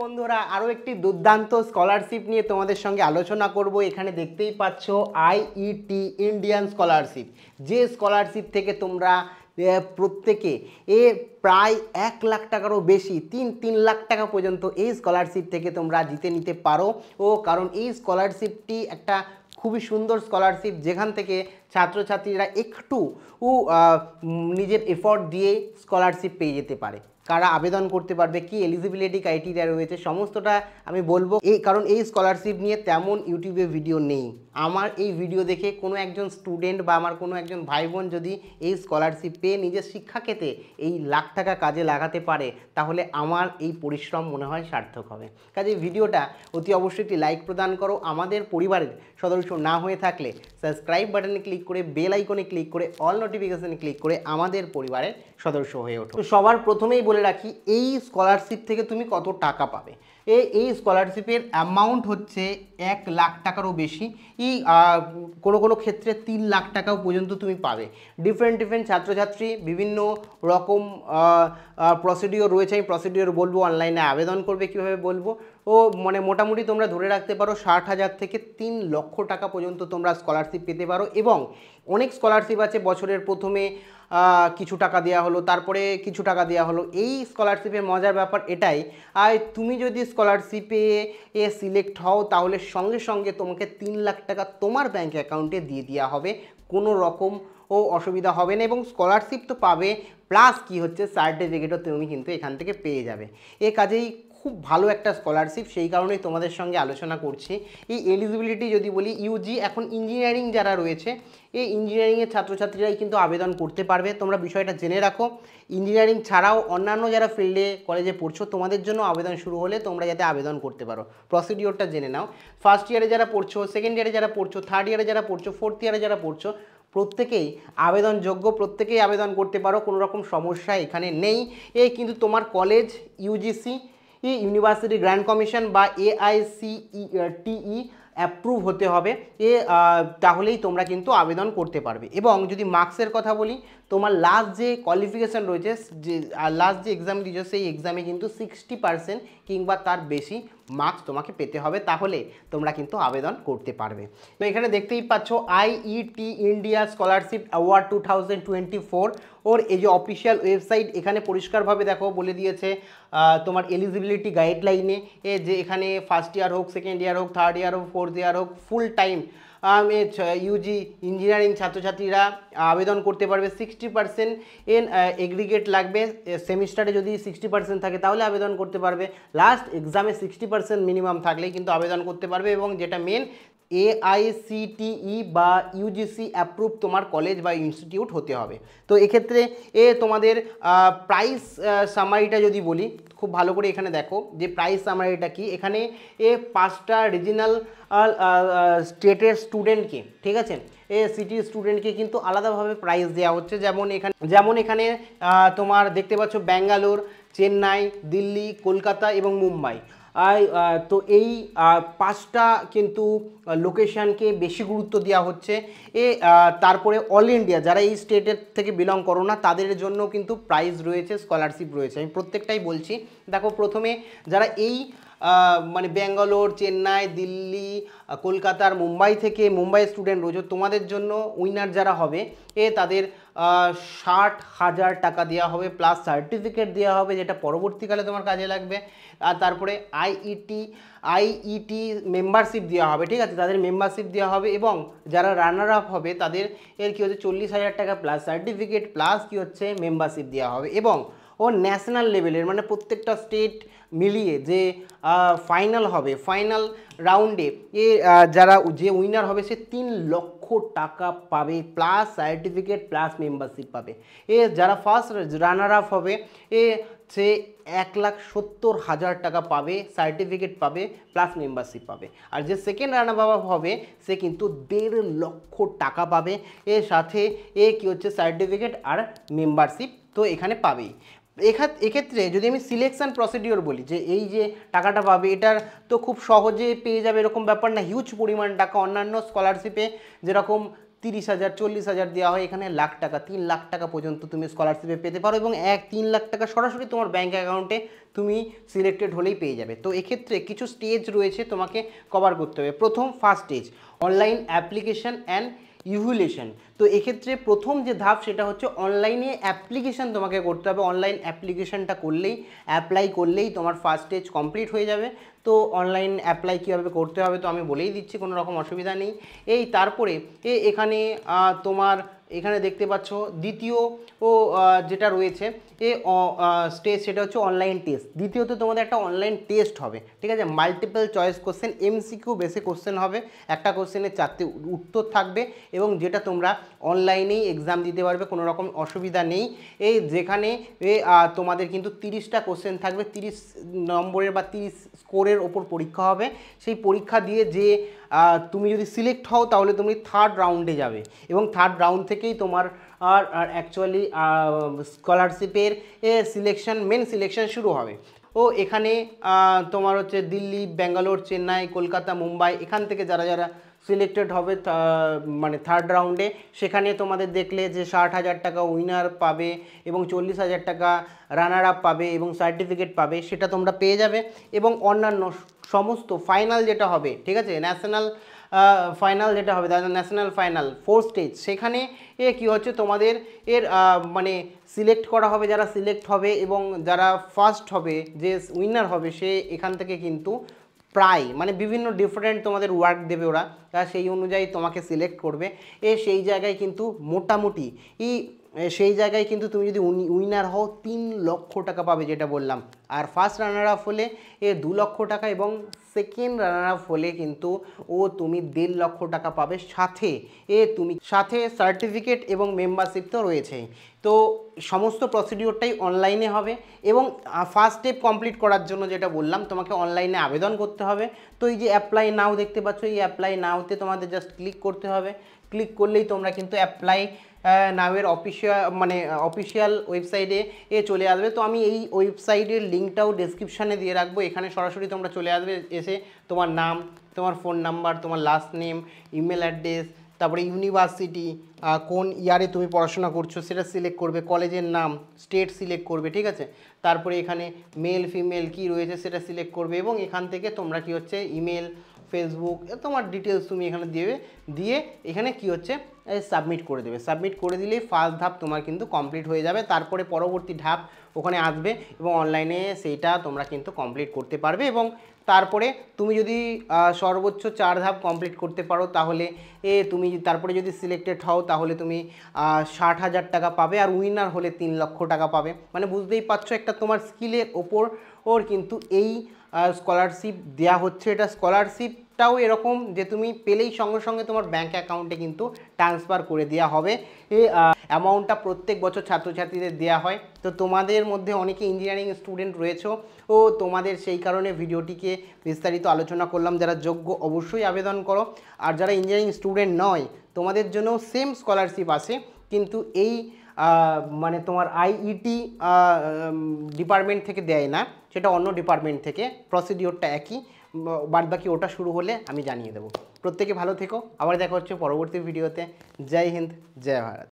বন্ধুরা আরও একটি দুর্দান্ত স্কলারশিপ নিয়ে তোমাদের সঙ্গে আলোচনা করব এখানে দেখতেই পাচ্ছ আইইটি ইন্ডিয়ান স্কলারশিপ যে স্কলারশিপ থেকে তোমরা প্রত্যেকে এ প্রায় এক লাখ টাকারও বেশি তিন তিন লাখ টাকা পর্যন্ত এই স্কলারশিপ থেকে তোমরা জিতে নিতে পারো ও কারণ এই স্কলারশিপটি একটা খুবই সুন্দর স্কলারশিপ যেখান থেকে ছাত্রছাত্রীরা একটু নিজের এফোর্ট দিয়ে স্কলারশিপ পেয়ে যেতে পারে কারা আবেদন করতে পারবে কি এলিজিবিলিটি ক্রাইটেরিয়া রয়েছে সমস্তটা আমি বলবো এই কারণ এই স্কলারশিপ নিয়ে তেমন ইউটিউবে ভিডিও নেই আমার এই ভিডিও দেখে কোনো একজন স্টুডেন্ট বা আমার কোনো একজন ভাই বোন যদি এই স্কলারশিপ পেয়ে নিজের শিক্ষাক্ষেত্রে এই লাখ টাকা কাজে লাগাতে পারে তাহলে আমার এই পরিশ্রম মনে হয় সার্থক হবে কাজে ভিডিওটা অতি অবশ্যই একটি লাইক প্রদান করো আমাদের পরিবারের সদস্য না হয়ে থাকলে সাবস্ক্রাইব বাটনে ক্লিক করে বেল আইকনে ক্লিক করে অল নোটিফিকেশানে ক্লিক করে আমাদের পরিবারের সদস্য হয়ে ওঠো সবার প্রথমেই বলে রাখি এই স্কলারশিপ থেকে তুমি কত টাকা পাবে এই স্কলারশিপের অ্যামাউন্ট হচ্ছে এক লাখ টাকারও বেশি ই কোনো কোনো ক্ষেত্রে তিন লাখ টাকাও পর্যন্ত তুমি পাবে ডিফারেন্ট ডিফারেন্ট ছাত্রছাত্রী বিভিন্ন রকম প্রসিডিওর রয়েছে আমি প্রসিডিওর বলবো অনলাইনে আবেদন করবে কিভাবে বলবো ও মানে মোটামুটি তোমরা ধরে রাখতে পারো ষাট হাজার থেকে তিন লক্ষ টাকা পর্যন্ত তোমরা স্কলারশিপ পেতে পারো এবং অনেক স্কলারশিপ আছে বছরের প্রথমে কিছু টাকা দেওয়া হলো তারপরে কিছু টাকা দেওয়া হলো এই স্কলারশিপের মজার ব্যাপার এটাই আর তুমি যদি স্কলারশিপে এ সিলেক্ট হও তাহলে সঙ্গে সঙ্গে তোমাকে তিন লাখ টাকা তোমার ব্যাঙ্ক অ্যাকাউন্টে দিয়ে দেওয়া হবে কোনো রকম ও অসুবিধা হবে না এবং স্কলারশিপ তো পাবে প্লাস কি হচ্ছে সার্টিফিকেটও তুমি কিন্তু এখান থেকে পেয়ে যাবে এ কাজেই খুব ভালো একটা স্কলারশিপ সেই কারণেই তোমাদের সঙ্গে আলোচনা করছি এই এলিজিবিলিটি যদি বলি ইউজি এখন ইঞ্জিনিয়ারিং যারা রয়েছে এই ইঞ্জিনিয়ারিংয়ের ছাত্রছাত্রীরাই কিন্তু আবেদন করতে পারবে তোমরা বিষয়টা জেনে রাখো ইঞ্জিনিয়ারিং ছাড়াও অন্যান্য যারা ফিল্ডে কলেজে পড়ছো তোমাদের জন্য আবেদন শুরু হলে তোমরা যাতে আবেদন করতে পারো প্রসিডিওরটা জেনে নাও ফার্স্ট ইয়ারে যারা পড়ছো সেকেন্ড ইয়ারে যারা পড়ছো থার্ড ইয়ারে যারা পড়ছো ফোর্থ ইয়ারে যারা পড়ছো প্রত্যেকেই আবেদনযোগ্য প্রত্যেকেই আবেদন করতে পারো কোনো রকম সমস্যা এখানে নেই এই কিন্তু তোমার college UGC university grant commission বা এআইসিই টিই অ্যাপ্রুভ হতে হবে এ তাহলেই তোমরা কিন্তু আবেদন করতে পারবে এবং যদি মার্কসের কথা বলি তোমার লাস্ট যে কোয়ালিফিকেশান রয়েছে যে লাস্ট যে এক্সাম দিয়েছো সেই এক্সামে কিন্তু সিক্সটি পার্সেন্ট কিংবা তার বেশি মার্কস তোমাকে পেতে হবে তাহলে তোমরা কিন্তু আবেদন করতে পারবে তো এখানে দেখতেই পাচ্ছ IET India scholarship award two twenty four ওর এই যে অফিসিয়াল ওয়েবসাইট এখানে পরিষ্কারভাবে দেখো বলে দিয়েছে তোমার এলিজিবিলিটি গাইডলাইনে যে এখানে ফার্স্ট ইয়ার হোক সেকেন্ড ইয়ার হোক থার্ড ইয়ার হোক ফোর্থ ইয়ার হোক ফুল টাইম ইউজি ইঞ্জিনিয়ারিং ছাত্রছাত্রীরা আবেদন করতে পারবে সিক্সটি পার্সেন্ট এন এগ্রিগেট লাগবে সেমিস্টারে যদি সিক্সটি পার্সেন্ট থাকে তাহলে আবেদন করতে পারবে লাস্ট এক্সামে সিক্সটি পার্সেন্ট মিনিমাম থাকলেই কিন্তু আবেদন করতে পারবে এবং যেটা মেন এআইসিটিই e বা ইউজিসি অ্যাপ্রুভ তোমার কলেজ বা ইনস্টিটিউট হতে হবে তো এক্ষেত্রে এ তোমাদের প্রাইস সামারিটা যদি বলি খুব ভালো করে এখানে দেখো যে প্রাইস সামারিটা কি এখানে এ পাঁচটা রিজিনাল স্টেটের স্টুডেন্টকে ঠিক আছে এ সিটির স্টুডেন্টকে কিন্তু আলাদাভাবে প্রাইস দেওয়া হচ্ছে যেমন এখানে যেমন এখানে তোমার দেখতে পাচ্ছ ব্যাঙ্গালোর চেন্নাই দিল্লি কলকাতা এবং মুম্বাই তো এই পাঁচটা কিন্তু লোকেশানকে বেশি গুরুত্ব দেওয়া হচ্ছে এ তারপরে অল ইন্ডিয়া যারা এই স্টেটের থেকে বিলং করো না তাদের জন্য কিন্তু প্রাইজ রয়েছে স্কলারশিপ রয়েছে আমি প্রত্যেকটাই বলছি দেখো প্রথমে যারা এই মানে ব্যাঙ্গালোর চেন্নাই দিল্লি কলকাতার মুম্বাই থেকে মুম্বাই স্টুডেন্ট রয়েছে তোমাদের জন্য উইনার যারা হবে এ তাদের ষাট হাজার টাকা দেওয়া হবে প্লাস সার্টিফিকেট দেওয়া হবে যেটা পরবর্তীকালে তোমার কাজে লাগবে আর তারপরে আইইটি আইইটি মেম্বারশিপ দেওয়া হবে ঠিক আছে তাদের মেম্বারশিপ দেওয়া হবে এবং যারা রানার আপ হবে তাদের এর কী হচ্ছে চল্লিশ হাজার টাকা প্লাস সার্টিফিকেট প্লাস কী হচ্ছে মেম্বারশিপ দেওয়া হবে এবং ও ন্যাশনাল লেভেলের মানে প্রত্যেকটা স্টেট মিলিয়ে যে ফাইনাল হবে ফাইনাল রাউন্ডে এ যারা যে উইনার হবে সে তিন লক্ষ টাকা পাবে প্লাস সার্টিফিকেট প্লাস মেম্বারশিপ পাবে এ যারা ফার্স্ট রানার আপ হবে এ সে এক লাখ সত্তর হাজার টাকা পাবে সার্টিফিকেট পাবে প্লাস মেম্বারশিপ পাবে আর যে সেকেন্ড রানার বাবা হবে সে কিন্তু দেড় লক্ষ টাকা পাবে এর সাথে এ কী হচ্ছে সার্টিফিকেট আর মেম্বারশিপ তো এখানে পাবেই এক্ষেত্রে যদি আমি সিলেকশান প্রসিডিওর বলি যে এই যে টাকাটা পাবে এটার তো খুব সহজে পেয়ে যাবে এরকম ব্যাপার না হিউজ পরিমাণ টাকা অন্যান্য স্কলারশিপে যেরকম তিরিশ হাজার চল্লিশ হাজার দেওয়া হয় এখানে লাখ টাকা তিন লাখ টাকা পর্যন্ত তুমি স্কলারশিপে পেতে পারো এবং এক তিন লাখ টাকা সরাসরি তোমার ব্যাঙ্ক অ্যাকাউন্টে তুমি সিলেক্টেড হলেই পেয়ে যাবে তো এক্ষেত্রে কিছু স্টেজ রয়েছে তোমাকে কভার করতে হবে প্রথম first stage online application and evaluation তো এক্ষেত্রে প্রথম যে ধাপ সেটা হচ্ছে অনলাইনে অ্যাপ্লিকেশান তোমাকে করতে হবে অনলাইন অ্যাপ্লিকেশানটা করলেই অ্যাপ্লাই করলেই তোমার ফার্স্ট স্টেজ কমপ্লিট হয়ে যাবে তো অনলাইন অ্যাপ্লাই কীভাবে করতে হবে তো আমি বলেই দিচ্ছি কোনো রকম অসুবিধা নেই এই তারপরে এ এখানে তোমার এখানে দেখতে পাচ্ছ দ্বিতীয় ও যেটা রয়েছে এ স্টেজ সেটা হচ্ছে অনলাইন টেস্ট দ্বিতীয়ত তোমাদের একটা অনলাইন টেস্ট হবে ঠিক আছে মাল্টিপল চয়েস কোশ্চেন এমসিকিউ বেসে কোশ্চেন হবে একটা কোশ্চেনের চারটে উত্তর থাকবে এবং যেটা তোমরা অনলাইনেই এক্সাম দিতে পারবে কোনো রকম অসুবিধা নেই এই যেখানে এ তোমাদের কিন্তু তিরিশটা কোশ্চেন থাকবে তিরিশ নম্বরের বা তিরিশ স্কোরের ওপর পরীক্ষা হবে সেই পরীক্ষা দিয়ে যে তুমি যদি সিলেক্ট হও তাহলে তুমি থার্ড রাউন্ডে যাবে এবং থার্ড রাউন্ড থেকেই তোমার আর অ্যাকচুয়ালি স্কলারশিপের সিলেকশন মেন সিলেকশন শুরু হবে ও এখানে তোমার হচ্ছে দিল্লি ব্যাঙ্গালোর চেন্নাই কলকাতা মুম্বাই এখান থেকে যারা যারা সিলেক্টেড হবে মানে থার্ড রাউন্ডে সেখানে তোমাদের দেখলে যে ষাট হাজার টাকা উইনার পাবে এবং চল্লিশ হাজার টাকা রানার আপ পাবে এবং সার্টিফিকেট পাবে সেটা তোমরা পেয়ে যাবে এবং অন্যান্য সমস্ত ফাইনাল যেটা হবে ঠিক আছে ন্যাশনাল ফাইনাল যেটা হবে ন্যাশনাল ফাইনাল ফোর স্টেজ সেখানে এ কী হচ্ছে তোমাদের এর মানে সিলেক্ট করা হবে যারা সিলেক্ট হবে এবং যারা ফার্স্ট হবে যে উইনার হবে সে এখান থেকে কিন্তু প্রায় মানে বিভিন্ন ডিফারেন্ট তোমাদের ওয়ার্ক দেবে ওরা তা সেই অনুযায়ী তোমাকে সিলেক্ট করবে এ সেই জায়গায় কিন্তু মোটামুটি এই সেই জায়গায় কিন্তু তুমি যদি উইনার হও তিন লক্ষ টাকা পাবে যেটা বললাম আর ফার্স্ট রানার আপ হলে এ দু লক্ষ টাকা এবং সেকেন্ড রানার আপ হলে কিন্তু ও তুমি দেড় লক্ষ টাকা পাবে সাথে এ তুমি সাথে সার্টিফিকেট এবং মেম্বারশিপ তো রয়েছে তো সমস্ত প্রসিডিওরটাই অনলাইনে হবে এবং ফার্স্ট স্টেপ কমপ্লিট করার জন্য যেটা বললাম তোমাকে অনলাইনে আবেদন করতে হবে তো এই যে অ্যাপ্লাই নাও দেখতে পাচ্ছ এই অ্যাপ্লাই নাওতে তোমাদের জাস্ট ক্লিক করতে হবে ক্লিক করলেই তোমরা কিন্তু অ্যাপ্লাই নামের অফিসিয়াল মানে অফিসিয়াল ওয়েবসাইটে এ চলে আসবে তো আমি এই ওয়েবসাইটের লিঙ্কটাও ডেসক্রিপশানে দিয়ে রাখবো এখানে সরাসরি তোমরা চলে আসবে এসে তোমার নাম তোমার ফোন নাম্বার তোমার লাস্ট নেম ইমেল অ্যাড্রেস তারপরে ইউনিভার্সিটি কোন ইয়ারে তুমি পড়াশোনা করছো সেটা সিলেক্ট করবে কলেজের নাম স্টেট সিলেক্ট করবে ঠিক আছে তারপরে এখানে মেল ফিমেল কি রয়েছে সেটা সিলেক্ট করবে এবং এখান থেকে তোমরা কি হচ্ছে ইমেল ফেসবুক তোমার ডিটেলস তুমি এখানে দেবে দিয়ে এখানে কি হচ্ছে সাবমিট করে দেবে সাবমিট করে দিলেই ফার্স্ট ধাপ তোমার কিন্তু কমপ্লিট হয়ে যাবে তারপরে পরবর্তী ধাপ ওখানে আসবে এবং অনলাইনে সেইটা তোমরা কিন্তু কমপ্লিট করতে পারবে এবং তারপরে তুমি যদি সর্বোচ্চ চার ধাপ কমপ্লিট করতে পারো তাহলে এ তুমি তারপরে যদি সিলেক্টেড হও তাহলে তুমি ষাট হাজার টাকা পাবে আর উইনার হলে তিন লক্ষ টাকা পাবে মানে বুঝতেই পারছো একটা তোমার স্কিলের ওপর ওর কিন্তু এই স্কলারশিপ দেয়া হচ্ছে এটা স্কলারশিপ টাও এরকম যে তুমি পেলেই সঙ্গে সঙ্গে তোমার ব্যাঙ্ক অ্যাকাউন্টে কিন্তু ট্রান্সফার করে দেওয়া হবে এই অ্যামাউন্টটা প্রত্যেক বছর ছাত্রছাত্রীদের দেওয়া হয় তো তোমাদের মধ্যে অনেকে ইঞ্জিনিয়ারিং স্টুডেন্ট রয়েছে ও তোমাদের সেই কারণে ভিডিওটিকে বিস্তারিত আলোচনা করলাম যারা যোগ্য অবশ্যই আবেদন করো আর যারা ইঞ্জিনিয়ারিং স্টুডেন্ট নয় তোমাদের জন্য সেম স্কলারশিপ আছে কিন্তু এই মানে তোমার e আইইটি ডিপার্টমেন্ট থেকে দেয় না সেটা অন্য ডিপার্টমেন্ট থেকে প্রসিডিওরটা একই বাদ ওটা শুরু হলে আমি জানিয়ে দেবো প্রত্যেকে ভালো থেকো আবার দেখা হচ্ছে পরবর্তী ভিডিওতে জয় হিন্দ জয় ভারত